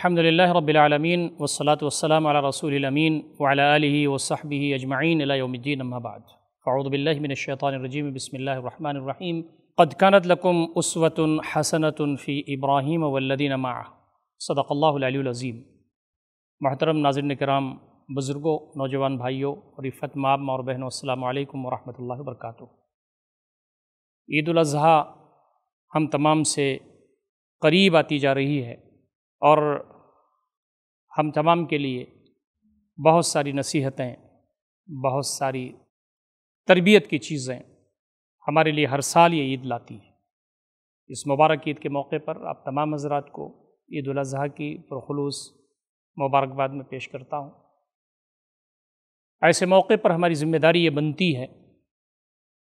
अल्हम्दुलिल्लाह रबालमीन वसलात वसलाम अला रसूलमीन वाला वसहबी अजमाइन अलाउमद्दीन अम्माबाद फ़ाउदबिल्लिमिनशैतरजीम बसमीम क़द कानत लकुम उसवतन हसनतन फ़ी इब्राहीम वल्लिन मा सदक़ल्लाज़ीम महतरम नाजरन कराम बुज़ुर्गों नौजवान भाइयों और इफ़त माम और बहनों अल्लाम वरहमल वर्क ईद अज़ी हम तमाम से करीब आती जा रही है और हम तमाम के लिए बहुत सारी नसीहतें बहुत सारी तरबियत की चीज़ें हमारे लिए हर साल ये ईद लाती है इस मुबारक ईद के मौके पर आप तमाम हजरात को ईद अजी की पुरखलूस मुबारकबाद में पेश करता हूँ ऐसे मौके पर हमारी ज़िम्मेदारी ये बनती है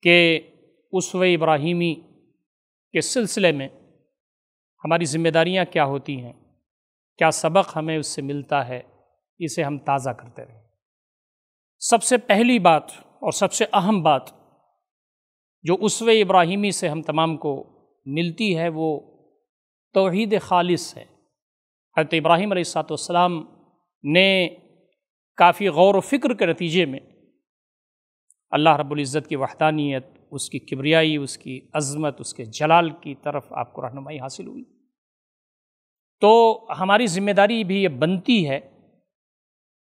कि उस इब्राहिमी के सिलसिले में हमारी ज़िम्मेदारियाँ क्या होती हैं क्या सबक हमें उससे मिलता है इसे हम ताज़ा करते रहें सबसे पहली बात और सबसे अहम बात जो उसवे इब्राहिमी से हम तमाम को मिलती है वो तोहद खालिस है हज़रत इब्राहिम अलैहिस्सलाम ने काफ़ी गौर व फिक्र के नतीजे में अल्लाह रब्ज़त की वहदानियत उसकी किबरियाई उसकी अज़मत उसके जलाल की तरफ आपको रहनुमाई हासिल हुई तो हमारी जिम्मेदारी भी ये बनती है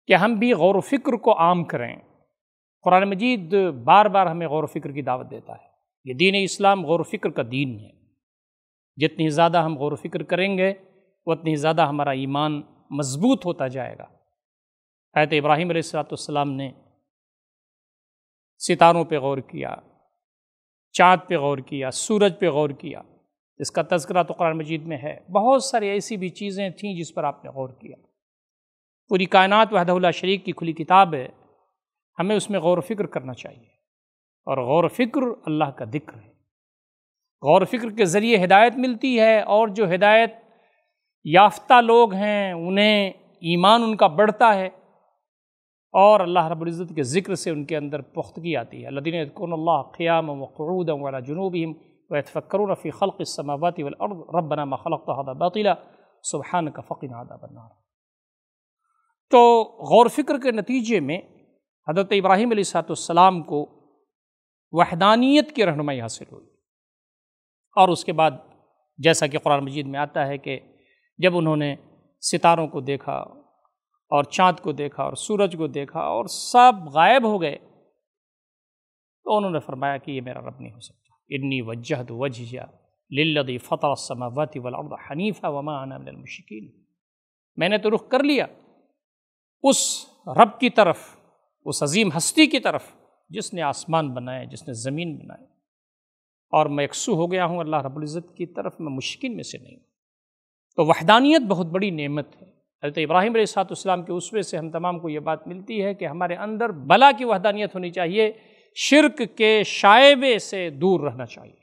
कि हम भी गौर फिक्र को आम करें कुरान मजीद बार बार हमें गौर फिक्र की दावत देता है ये दीन इस्लाम गौर फिक्र का दीन है जितनी ज़्यादा हम गौर फिक्र करेंगे उतनी ज़्यादा हमारा ईमान मजबूत होता जाएगा आयत इब्राहिम सलाम ने सितारों पे गौर किया चाँद पे गौर किया सूरज पे गौर किया इसका तस्करा तो कुरान मजीद में है बहुत सारी ऐसी भी चीज़ें थीं जिस पर आपने गौर किया पूरी कायनात वहदउल्ला शरीक की खुली किताब है हमें उसमें गौर फिक्र करना चाहिए और गौर फिक्र अल्लाह का जिक्र है गौर फिक्र के ज़रिए हिदायत मिलती है और जो हिदायत याफ्ता लोग हैं उन्हें ईमान उनका बढ़ता है और अल्लाह रब्ज़त के ज़िक्र से उनके अंदर पुख्तगी आती है लदीन कौन क़्याम वक़ूद वाला जुनूब वयतफ़क्रून फ़ी खलक़ समावत वलअर्द रबना मखलक तहदा बातिला सुबहान का फ़कीन आदा बना तो गौर फिक्र के नतीजे में हज़रत इब्राहिम सातम को वहदानियत की रहनुमाई हासिल हुई और उसके बाद जैसा कि कुरान मजीद में आता है कि जब उन्होंने सितारों को देखा और चाँद को देखा और सूरज को देखा और सब गायब हो गए तो उन्होंने फरमाया कि ये मेरा रब नहीं हो सकता इन्नी वजह तो वजह लिल्लदी फ़तः समावती वलर्द हनीफ़ा वमा आना मैंने तो रुख कर लिया उस रब की तरफ उस अजीम हस्ती की तरफ जिसने आसमान बनाए जिसने ज़मीन बनाए और मैं यकसू हो गया हूँ अल्लाह रब्ज़त की तरफ मैं मुश्किन में से नहीं तो वहदानियत बहुत बड़ी नेमत है हजरत इब्राहिम सातम के उसवे से हम तमाम को ये बात मिलती है कि हमारे अंदर भला की वहदानियत होनी चाहिए शिरक के शायबे से दूर रहना चाहिए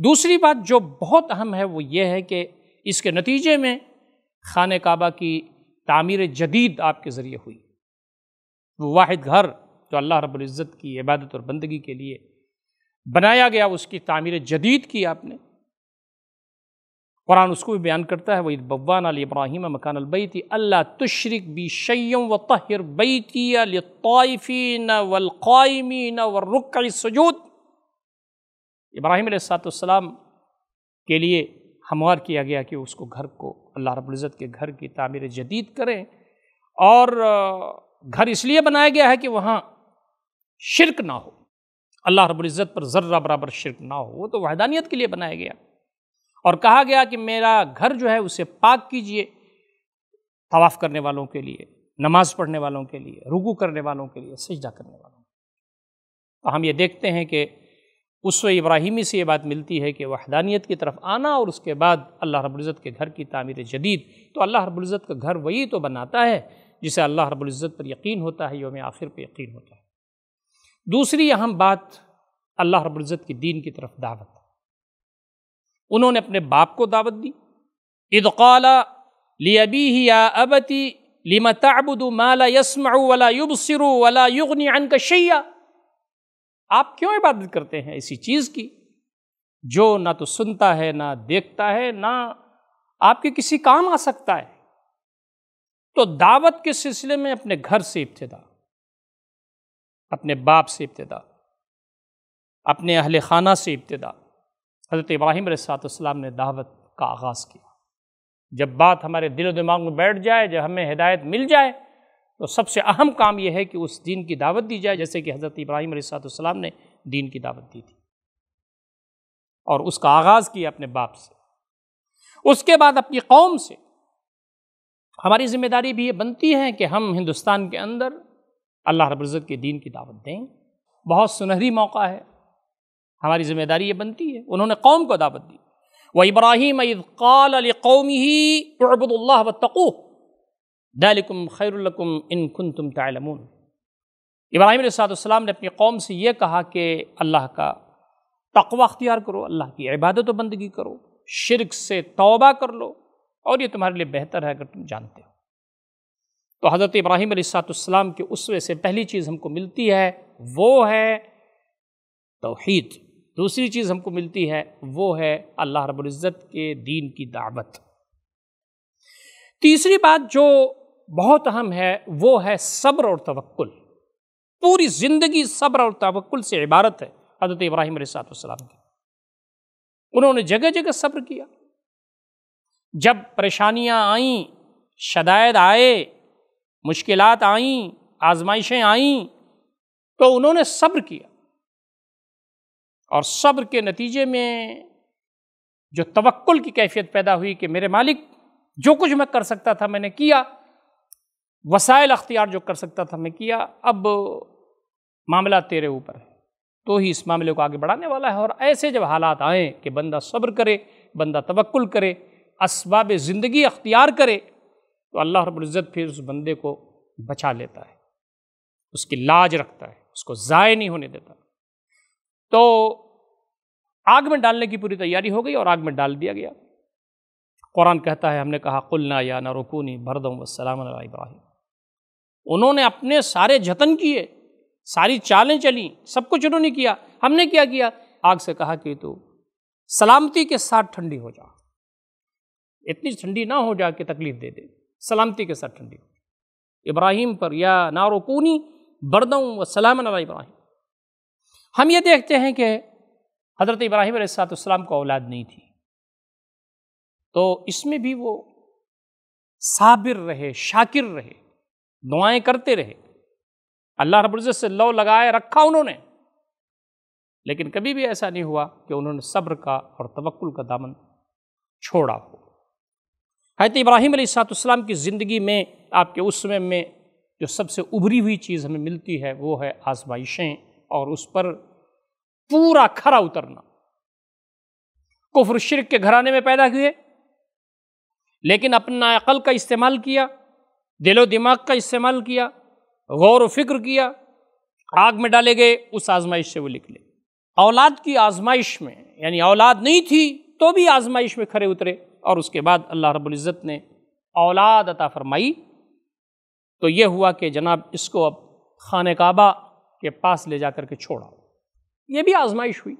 दूसरी बात जो बहुत अहम है वो ये है कि इसके नतीजे में खान काबा की तामीर जदीद आपके ज़रिए हुई वो वाहिद घर जो अल्लाह रब्ज़त की इबादत और बंदगी के लिए बनाया गया उसकी तामीर जदीद की आपने कुरान उसको भी बयान करता है वही बवान अली इब्राहिम मकान अलबैती अल्ला तुशरक बी शैम व तहर बैतीफ़ी वलक़ायमीन व रुक सजूद इब्राहिम सातम के लिए हमवार किया गया कि उसको घर को अल्लाह रबुल्ज़त के घर की तामीर जदीद करें और घर इसलिए बनाया गया है कि वहाँ शिरक ना हो अल्लाह रबुल्ज़त पर ज़र्रा बराबर शिरक ना हो वो तो वहदानियत के लिए बनाया गया और कहा गया कि मेरा घर जो है उसे पाक कीजिए तवाफ़ करने वालों के लिए नमाज़ पढ़ने वालों के लिए रुकू करने वालों के लिए सजदा करने वालों तो हम ये देखते हैं कि उस इब्राहिमी से ये बात मिलती है कि वहदानियत की तरफ आना और उसके बाद अल्लाह रब्ज़त के घर की तामीर जदीद तो अल्लाह रब्ज़त का घर वही तो बनाता है जिसे अल्लाह रब्ज़त पर यकीन होता है योम आखिर पर यकीन होता है दूसरी अहम बात अल्लाह रब्ज़त की दीन की तरफ दावत उन्होंने अपने बाप को दावत दी इदकाला लियबी ही या अबती लिमा ताबुद माला यसमाऊ वला युब सिरु वला युगनी अन कशैया आप क्यों इबादत करते हैं इसी चीज़ की जो ना तो सुनता है ना देखता है ना आपके किसी काम आ सकता है तो दावत के सिलसिले में अपने घर से इब्तदा अपने बाप से इब्तदा अपने अहल खाना से इब्तदा हज़रत इब्राहिम सातम ने दावत का आगाज़ किया जब बात हमारे दिल दिमाग में बैठ जाए जब हमें हिदायत मिल जाए तो सबसे अहम काम यह है कि उस दीन की दावत दी जाए जैसे कि हज़रत इब्राहिम सातम ने दीन की दावत दी थी और उसका आगाज़ किया अपने बाप से उसके बाद अपनी कौम से हमारी ज़िम्मेदारी भी ये बनती है कि हम हिंदुस्तान के अंदर अल्लाह रब्ज़त के दीन की दावत दें बहुत सुनहरी मौका है हमारी जिम्मेदारी ये बनती है उन्होंने कौम को दावत दी व इब्राहिम कौमी ही अबुल्ला व तकू दैलकुम खैरकुम इन खुन तुम तलमून इब्राहिम सातम ने अपनी कौम से यह कहा कि अल्लाह का तकवा अख्तियार करो अल्लाह की इबादत बंदगी करो शिरक से तोबा कर लो और ये तुम्हारे लिए बेहतर है अगर तुम जानते हो तो हज़रत इब्राहिम सातम के उसवे से पहली चीज़ हमको मिलती है वो है तोहद दूसरी चीज़ हमको मिलती है वो है अल्लाह रबुल्ज़त के दीन की दावत तीसरी बात जो बहुत अहम है वो है सब्र और तवक्ल पूरी ज़िंदगी सब्र और तवक्ल से इबारत है हज़रत इब्राहिम सलाम की उन्होंने जगह जगह सब्र किया जब परेशानियाँ आईं शदायद आए मुश्किलात आईं आजमाइशें आईं तो उन्होंने सब्र किया और सब्र के नतीजे में जो तवक्ल की कैफियत पैदा हुई कि मेरे मालिक जो कुछ मैं कर सकता था मैंने किया वसायल अख्तियार जो कर सकता था मैं किया अब मामला तेरे ऊपर है तो ही इस मामले को आगे बढ़ाने वाला है और ऐसे जब हालात आएँ कि बंदा सब्र करे बंदा तवक्ल करे इसबाब ज़िंदगी अख्तियार करे तो अल्लाह रब्ज़त फिर उस बंदे को बचा लेता है उसकी लाज रखता है उसको ज़ाय नहीं होने देता तो आग में डालने की पूरी तैयारी हो गई और आग में डाल दिया गया कुरान कहता है हमने कहा कुलना या ना रुकूनी भरदम वसलाम इब्राहिम उन्होंने अपने सारे जतन किए सारी चालें चली सब कुछ उन्होंने किया हमने क्या किया आग से कहा कि तू सलामती के साथ ठंडी हो जा इतनी ठंडी ना हो जा कि तकलीफ दे दे सलामती के साथ ठंडी हो इब्राहिम पर या ना रुकूनी बरदम व सलाम इब्राहिम हम ये देखते हैं कि हज़रत इब्राहिम सलाम को औलाद नहीं थी तो इसमें भी वो साबिर रहे शाकिर रहे दुआएं करते रहे अल्लाह रबुल्ज़त से लौ लगाए रखा उन्होंने लेकिन कभी भी ऐसा नहीं हुआ कि उन्होंने सब्र का और तवक्ल का दामन छोड़ा हो हैत इब्राहिम अलीसलाम की ज़िंदगी में आपके उस समय में जो सबसे उभरी हुई चीज़ हमें मिलती है वो है आजमाइशें और उस पर पूरा खरा उतरना कुफर शिरक के घराने में पैदा हुए लेकिन अपना अकल का इस्तेमाल किया दिलो दिमाग का इस्तेमाल किया गौर फिक्र किया आग में डाले गए उस आजमाइश से वो निकले औलाद की आजमाइश में यानी औलाद नहीं थी तो भी आजमाइश में खरे उतरे और उसके बाद अल्लाह रबुल्ज़त ने औलाद अता फरमाई तो ये हुआ कि जनाब इसको अब खान काबा के पास ले जाकर के छोड़ा ये भी आजमाइश हुई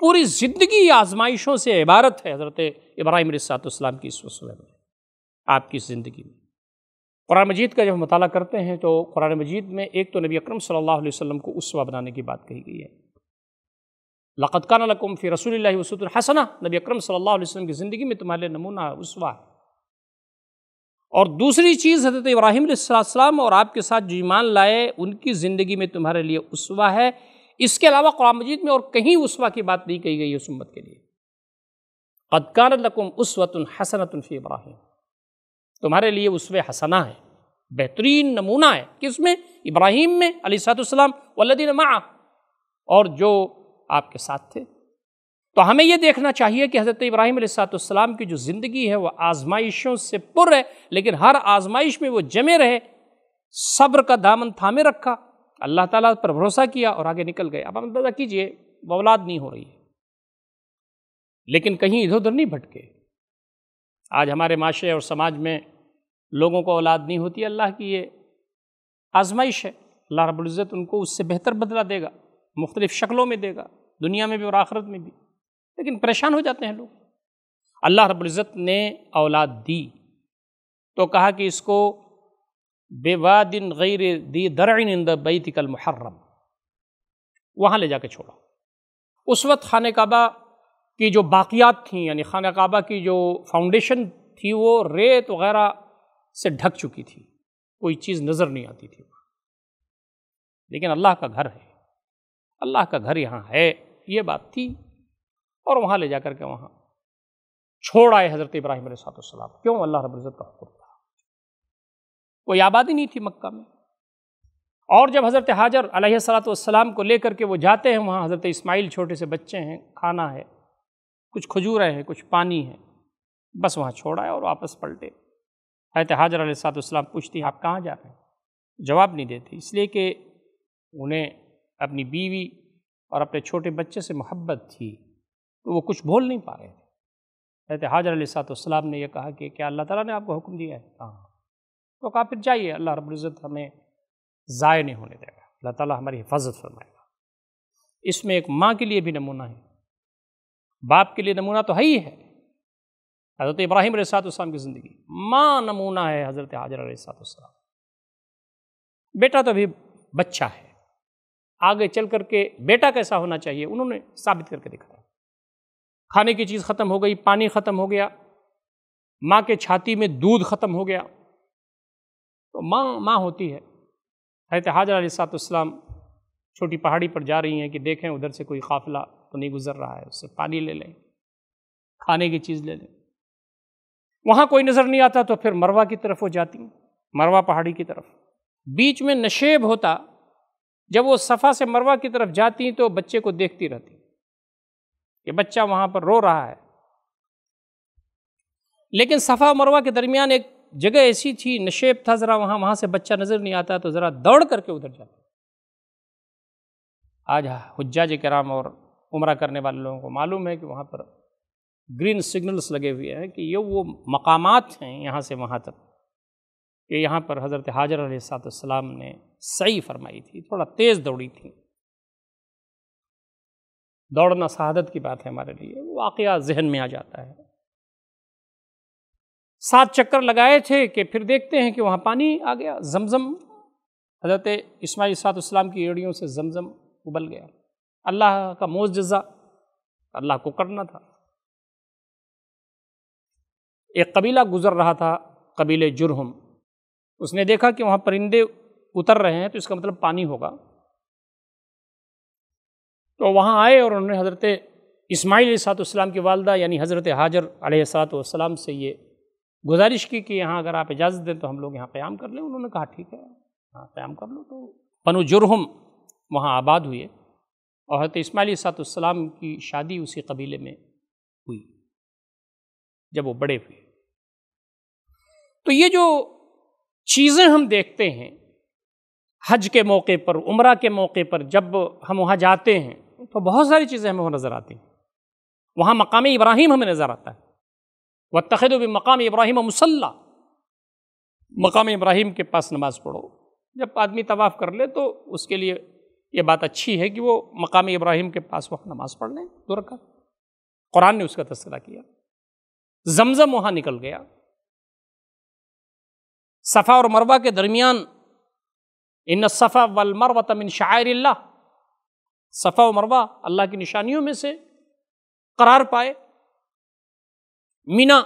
पूरी जिंदगी आजमाइशों से इबारत है हजरत इब्राहिम रसातम की इस वसले में आपकी ज़िंदगी में कुरान मजीद का जब हम मताल करते हैं तो कुरान मजीद में एक तो नबी अकरम सल्लल्लाहु अलैहि वसल्लम को उसवा बनाने की बात कही गई है लक़त का नकुम फिर रसूल वसुद हसना नबी अक्रम सल्ला वसम की ज़िंदगी में तुम्हारे नमूना उसवा है और दूसरी चीज़ हजरत इब्राहिम सलाम और आपके साथ जो ईमान लाए उनकी ज़िंदगी में तुम्हारे लिए उसवा है इसके अलावा कुरान मजीद में और कहीं उसवा की बात नहीं कही गई है उस उम्मत के लिए कदकान लकुम उसवतन हसनतन फ़ी इब्राहिम तुम्हारे लिए उसव हसना है बेहतरीन नमूना है किस में इब्राहिम में अली सातम वल्लिन और जो आपके साथ थे तो हमें यह देखना चाहिए कि हज़रत इब्राहिम सलाम की जो ज़िंदगी है वह आजमाइशों से पुर है लेकिन हर आजमाइश में वो जमे रहे सब्र का दामन थामे रखा अल्लाह ताला पर भरोसा किया और आगे निकल गए अब आप अंदाज़ा कीजिए औलाद नहीं हो रही लेकिन कहीं इधर उधर नहीं भटके आज हमारे माशरे और समाज में लोगों को औलाद नहीं होती अल्लाह की ये आजमाइश है अल्लाह रबुल्ज़त उनको उससे बेहतर बदला देगा मुख्तलिफ़ शक्लों में देगा दुनिया में भी और आखरत में भी लेकिन परेशान हो जाते हैं लोग अल्लाह रबुल्ज़त ने औलाद दी तो कहा कि इसको बेवादिन गैर दी दरअन इंद बैत कल मुहर्रम वहाँ ले जाके छोड़ो उस वक्त खान काबा की जो बाक़ियात थी यानी खान काबा की जो फाउंडेशन थी वो रेत वगैरह से ढक चुकी थी कोई चीज़ नज़र नहीं आती थी लेकिन अल्लाह का घर है अल्लाह का घर यहाँ है ये बात थी और वहाँ ले जाकर के वहाँ छोड़ आए हज़रत इब्राहिम सातम क्यों अल्लाह रब का हुक्म था कोई आबादी नहीं थी मक्का में और जब हज़रत हाजर अलैहिस्सलाम को लेकर के वो जाते हैं वहाँ हज़रत इस्माइल छोटे से बच्चे हैं खाना है कुछ खजूर हैं कुछ पानी है बस वहाँ छोड़ आए और वापस पलटे हजरत हाजर अलैहिस्सलाम पूछती हैं आप कहाँ जा रहे हैं जवाब नहीं देते इसलिए कि उन्हें अपनी बीवी और अपने छोटे बच्चे से मोहब्बत थी तो वो कुछ बोल नहीं पा रहे थे कहते हाजर सातम ने यह कहा कि क्या अल्लाह ताला ने आपको हुक्म दिया है कहाँ तो कहा फिर जाइए अल्लाह रबुल्ज़त हमें ज़ाय नहीं होने देगा अल्लाह ताला हमारी हिफाजत फरमाएगा इसमें एक माँ के लिए भी नमूना है बाप के लिए नमूना तो है ही है हज़रत इब्राहिम सातम की ज़िंदगी माँ नमूना है हज़रत हाजर सातम बेटा तो अभी बच्चा है आगे चल करके बेटा कैसा होना चाहिए उन्होंने साबित करके दिखाया खाने की चीज़ ख़त्म हो गई पानी ख़त्म हो गया माँ के छाती में दूध ख़त्म हो गया तो माँ माँ होती है हरत हाजर सातम छोटी पहाड़ी पर जा रही हैं कि देखें उधर से कोई काफिला तो नहीं गुजर रहा है उससे पानी ले लें खाने की चीज़ ले लें वहाँ कोई नज़र नहीं आता तो फिर मरवा की तरफ वो जाती मरवा पहाड़ी की तरफ बीच में नशेब होता जब वो सफ़ा से मरवा की तरफ जाती तो बच्चे को देखती रहती कि बच्चा वहाँ पर रो रहा है लेकिन सफ़ा मरवा के दरमियान एक जगह ऐसी थी नशेब था ज़रा वहाँ वहाँ से बच्चा नज़र नहीं आता तो ज़रा दौड़ करके उधर जाता आज हजाज कराम और उम्र करने वाले लोगों को मालूम है कि वहाँ पर ग्रीन सिग्नल्स लगे हुए हैं कि ये वो मकामात हैं यहाँ से वहाँ तक कि यहाँ पर हज़रत हाजर सात ने सही फरमाई थी थोड़ा तेज़ दौड़ी थी दौड़ना शहादत की बात है हमारे लिए वाक़ जहन में आ जाता है सात चक्कर लगाए थे कि फिर देखते हैं कि वहाँ पानी आ गया जमजम हजरत इसमाई सातम की एड़ियों से जमजम उबल गया अल्लाह का मोजा अल्लाह को करना था एक कबीला गुजर रहा था कबीले जुर्म उसने देखा कि वहाँ परिंदे उतर रहे हैं तो इसका मतलब पानी होगा तो वहाँ आए और उन्होंने हज़रत इस्माईल सातम की वालदा यानी हज़रत हाजर आलतम से ये गुजारिश की कि यहाँ अगर आप इजाज़त दें तो हम लोग यहाँ क़्याम कर लें उन्होंने कहा ठीक है हाँ क़्याम कर लो तो बनु जुर्म वहाँ आबाद हुए और हज़रत इसमाइल सातम की शादी उसी कबीले में हुई जब वो बड़े हुए तो ये जो चीज़ें हम देखते हैं हज के मौके पर उम्र के मौके पर जब हम वहाँ जाते हैं तो बहुत सारी चीज़ें हमें वो नज़र आती हैं वहाँ मकाम इब्राहिम हमें नज़र आता है व तखद मकाम इब्राहिम मुसल्ला मकाम इब्राहिम के पास नमाज़ पढ़ो जब आदमी तवाफ़ कर ले तो उसके लिए ये बात अच्छी है कि वो मकाम इब्राहिम के पास वक्त नमाज़ पढ़ लें दो रखा कुरान ने उसका तस्करा किया जमजम वहाँ निकल गया सफ़ा और मरवा के दरमियान इन सफ़ा वलमर मरवा तमिन शायर सफ़ा व मरवा अल्लाह की निशानियों में से करार पाए मीना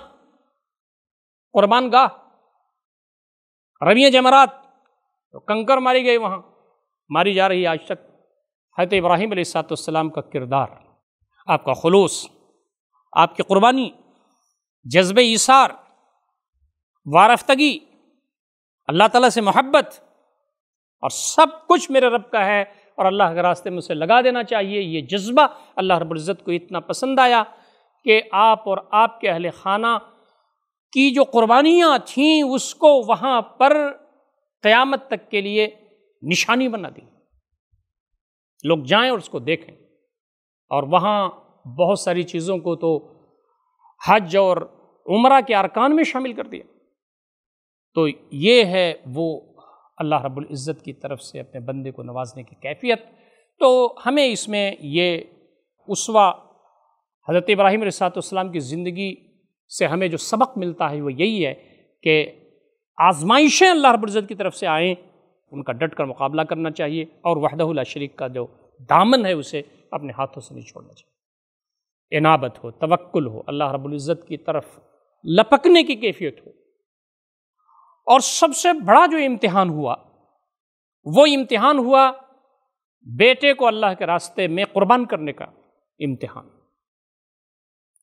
क़ुरबान गाह रबिया जमरात तो कंकर मारी गई वहाँ मारी जा रही आज तक हजरत इब्राहिम सातम का किरदार आपका खलूस आपकी क़ुरबानी जज्ब इसार वारफ्तगी अल्लाह ताला से मोहब्बत और सब कुछ मेरे रब का है और अल्लाह के रास्ते में उसे लगा देना चाहिए ये जज्बा अल्लाह रब्ज़त को इतना पसंद आया कि आप और आपके अहल खाना की जो कुर्बानियाँ थीं उसको वहाँ पर क़यामत तक के लिए निशानी बना दी लोग जाएं और उसको देखें और वहाँ बहुत सारी चीज़ों को तो हज और उम्र के अरकान में शामिल कर दिया तो ये है वो अल्लाह रब्बुल इज़्ज़त की तरफ से अपने बंदे को नवाजने की कैफियत तो हमें इसमें ये उसवा हज़रत इब्राहिम रसातम की ज़िंदगी से हमें जो सबक मिलता है वो यही है कि आजमाइशें अल्लाह रब्ज़त की तरफ से आएँ उनका डट कर मुकाबला करना चाहिए और वहदहुल्ला शरीक का जो दामन है उसे अपने हाथों से नहीं छोड़ना चाहिए इनाबत हो तवक्ल हो अल्लाह रब्ज़त की तरफ लपकने की कैफियत हो और सबसे बड़ा जो इम्तिहान हुआ वो इम्तिहान हुआ बेटे को अल्लाह के रास्ते में कुर्बान करने का इम्तिहान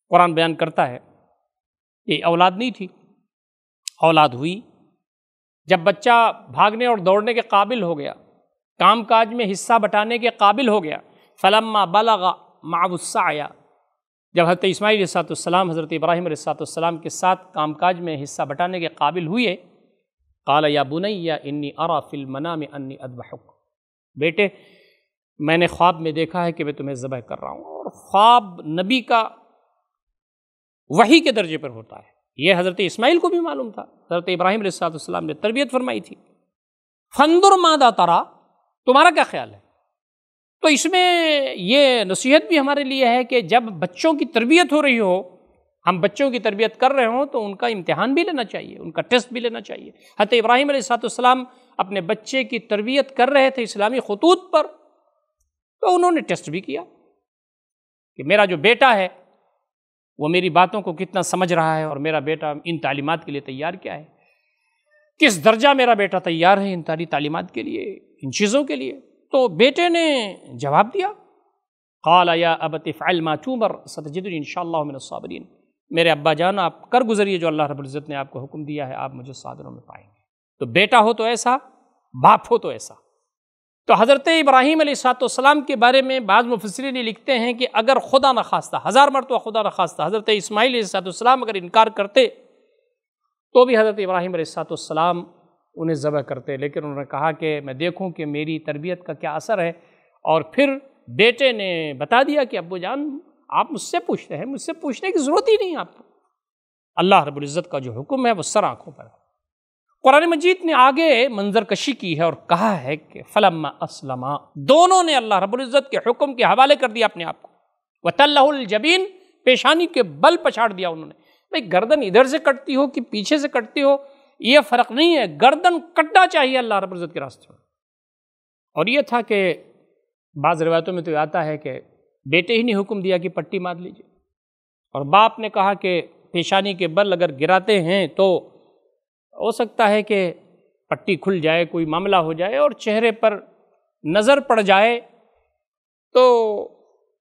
कुरान बयान करता है ये औलाद नहीं थी औलाद हुई जब बच्चा भागने और दौड़ने के काबिल हो गया काम काज में हिस्सा बटाने के काबिल हो गया फलम्मा बलगा मागुस्सा आया जब हज़रत इसमाईल सलाम हज़रत इब्राहिम सलाम के साथ काम काज में हिस्सा बटाने के काबिल हुए काला या बुनैया इन्नी अरा फिल मना में अन्नी अदबहुक बेटे मैंने ख्वाब में देखा है कि मैं तुम्हें ज़बह कर रहा हूँ और ख्वाब नबी का वही के दर्जे पर होता है यह हज़रत इस्माइल को भी मालूम था हज़रत इब्राहिम अलैहिस्सलाम ने तरबियत फरमाई थी फंदुर मादा तरा तुम्हारा क्या ख्याल है तो इसमें ये नसीहत भी हमारे लिए है कि जब बच्चों की तरबियत हो रही हो हम बच्चों की तरबियत कर रहे हों तो उनका इम्तहान भी लेना चाहिए उनका टेस्ट भी लेना चाहिए हत इब्राहिम सातम अपने बच्चे की तरबियत कर रहे थे इस्लामी खतूत पर तो उन्होंने टेस्ट भी किया कि मेरा जो बेटा है वो मेरी बातों को कितना समझ रहा है और मेरा बेटा इन तालीमत के लिए तैयार क्या है किस दर्जा मेरा बेटा तैयार है इन तारी तालीमत के लिए इन चीज़ों के लिए तो बेटे ने जवाब दिया खाल या अब तफ़ाइल माचूमर सतजिद इन शाह साबरीन मेरे अब्बा जान आप कर गुजरिए जो अल्लाह रबुल्ज़त ने आपको हुक्म दिया है आप मुझे सादरों में पाएंगे तो बेटा हो तो ऐसा बाप हो तो ऐसा तो हज़रत इब्राहीम सलाम के बारे में बाज़ मुफसरीन लिखते हैं कि अगर खुदा न खास्ता हज़ार मरतबा खुदा न खास्ता हज़रत इसमाईल सलाम अगर इनकार करते तो भी हज़रत इब्राहिम सलाम उन्हें ज़बह करते लेकिन उन्होंने कहा कि मैं देखूं कि मेरी तरबियत का क्या असर है और फिर बेटे ने बता दिया कि अबू जान आप मुझसे पूछ रहे हैं मुझसे पूछने की ज़रूरत ही नहीं आपको अल्लाह रबुल्ज़त का जो हुक्म है वह सर आँखों पर कुरान मजीद ने आगे मंजर कशी की है और कहा है कि फ़लम असलमा दोनों ने अल्लाह रबुल्ज़त के हुक्म के हवाले कर दिया अपने आप को जबीन पेशानी के बल पछाड़ दिया उन्होंने भाई गर्दन इधर से कटती हो कि पीछे से कटती हो ये फ़र्क नहीं है गर्दन कटना चाहिए अल्लाह रबुल्ज़त के रास्ते में और ये था कि बाज़ रवायतों में तो आता है कि बेटे ही ने हुक्म दिया कि पट्टी मार लीजिए और बाप ने कहा कि पेशानी के बल अगर गिराते हैं तो हो सकता है कि पट्टी खुल जाए कोई मामला हो जाए और चेहरे पर नज़र पड़ जाए तो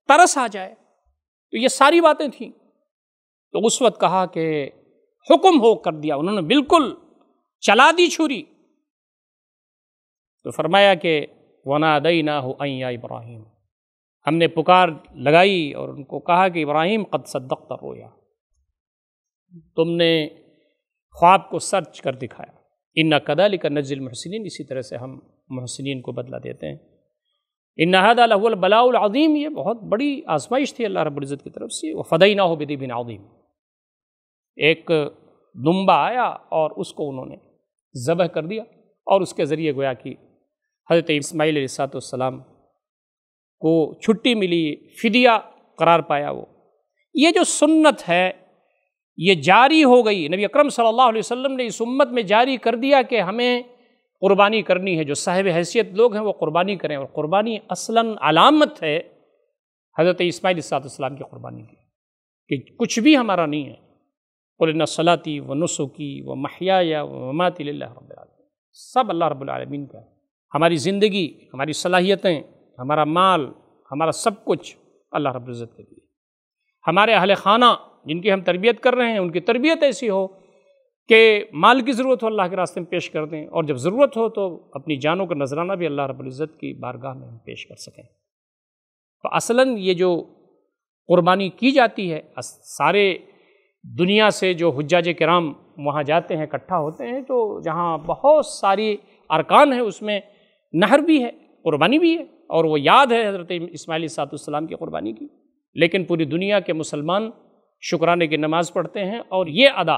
तरस आ जाए तो ये सारी बातें थी तो उस वक्त कहा कि हुक्म हो कर दिया उन्होंने बिल्कुल चला दी छुरी तो फरमाया कि वना दई ना हो अय्या इब्राहिम हमने पुकार लगाई और उनको कहा कि इब्राहिम कद सद्दक तर रोया तुमने ख्वाब को सर्च कर दिखाया इन्ना कदा लिखा नजिल महसिन इसी तरह से हम महसिन को बदला देते हैं इन नहद ये बहुत बड़ी आजमाइश थी अल्लाह रब्ज़त की तरफ से वह फ़दई ना हो बिदी बिन आदीम एक दुम्बा आया और उसको उन्होंने ज़बह कर दिया और उसके ज़रिए गोया कि हज़रत इसमाईल सातम को छुट्टी मिली फिदिया करार पाया वो ये जो सुन्नत है ये जारी हो गई नबी अकरम सल्लल्लाहु अलैहि वसल्लम ने इस उम्मत में जारी कर दिया कि हमें क़ुरबानी करनी है जो साहिब हैसियत लोग हैं वो क़ुरबानी करें और क़ुरबानी असलन अलामत है हज़रत इसमाईल इस्लाम की क़ुरबानी की कि कुछ भी हमारा नहीं है कुल सलाती व नसुकी व महिया व ममातिल्ला सब अल्लाह रबालमीन का हमारी ज़िंदगी हमारी सलाहियतें हमारा माल हमारा सब कुछ अल्लाह रब्ज़त के लिए हमारे अहल खाना जिनकी हम तरबियत कर रहे हैं उनकी तरबियत ऐसी हो कि माल की ज़रूरत हो अल्लाह के रास्ते में पेश कर दें और जब ज़रूरत हो तो अपनी जानों का नजराना भी अल्लाह रब्ज़त की बारगाह में हम पेश कर सकें तो असलन ये जो कुर्बानी की जाती है सारे दुनिया से जो हजाज कराम वहाँ जाते हैं इकट्ठा होते हैं तो जहाँ बहुत सारी अरकान है उसमें नहर भी है कुर्बानी भी है और वो याद है हज़रत इसमाइल सातुसलाम की क़ुरबानी की लेकिन पूरी दुनिया के मुसलमान शुक्राने की नमाज़ पढ़ते हैं और ये अदा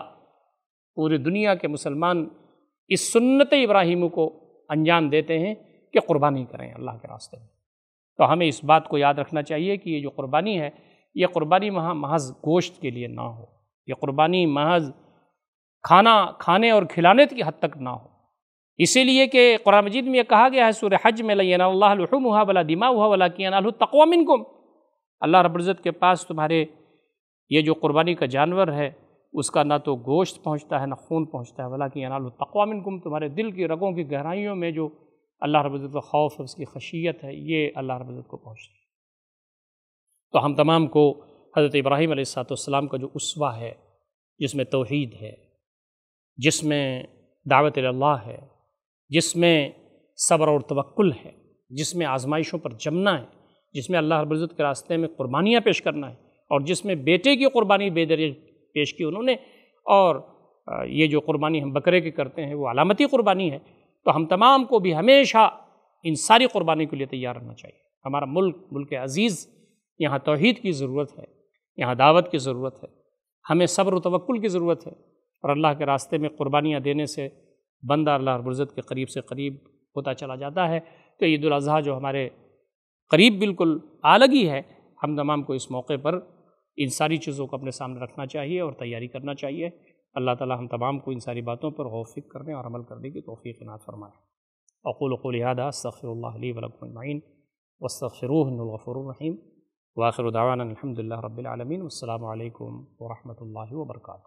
पूरी दुनिया के मुसलमान इस सुन्नत इब्राहिम को अंजाम देते हैं कि क़ुरबानी करें अल्लाह के रास्ते में तो हमें इस बात को याद रखना चाहिए कि ये जो क़ुरबानी है ये क़ुरबानी वहाँ महज गोश्त के लिए ना हो ये क़ुरबानी महज खाना खाने और खिलाने की हद तक ना हो इसीलिए कि कुरान मजीद में कहा गया है सूर हज में लयनाल्लाम हुआ वाला दिमा हुआ वला कियान तकवामिन गुम अल्लाह रब्ज़त के पास तुम्हारे ये जो कुर्बानी का जानवर है उसका ना तो गोश्त पहुँचता है ना खून पहुँचता है वला कियान तकवामिन गुम तुम्हारे दिल की रगों की गहराइयों में जो अल्लाह रब्ज़त का खौफ है उसकी खशियत है ये अल्लाह रब्ज़त को पहुँचता है तो हम तमाम को हज़रत इब्राहीम सातम का जो उसवा है जिसमें तोहद है जिसमें दावत अल्लाह है जिसमें सब्र और तवक्ल है जिसमें आजमाइशों पर जमना है जिसमें अल्लाह रबुल्ज़त के रास्ते में कुर्बानियाँ पेश करना है और जिसमें बेटे की कुर्बानी बेदर पेश की उन्होंने और ये जो कुर्बानी हम बकरे की करते हैं वो अलामती कुर्बानी है तो हम तमाम को भी हमेशा इन सारी कुर्बानी के लिए तैयार रहना चाहिए हमारा मुल्क मुल्क अज़ीज़ यहाँ तोहद की ज़रूरत है यहाँ दावत की ज़रूरत है हमें सब्र तवक्ल की ज़रूरत है और अल्लाह के रास्ते में कुर्बानियाँ देने से बंदा अल्लाह रबुज़त के करीब से करीब होता चला जाता है तो ईदाजी जो हमारे करीब बिल्कुल अलग ही है हम तमाम को इस मौके पर इन सारी चीज़ों को अपने सामने रखना चाहिए और तैयारी करना चाहिए अल्लाह ताला हम तमाम को इन सारी बातों पर गौफिक करने और अमल करने की तोफ़ी नात फरमाए अक़ुलदा सफ़ी वलकमाइन वफ़रूफ़रहीम वाखिर दावान अलहमदिल्ला रबालमीन अल्लाम वरहमल वर्का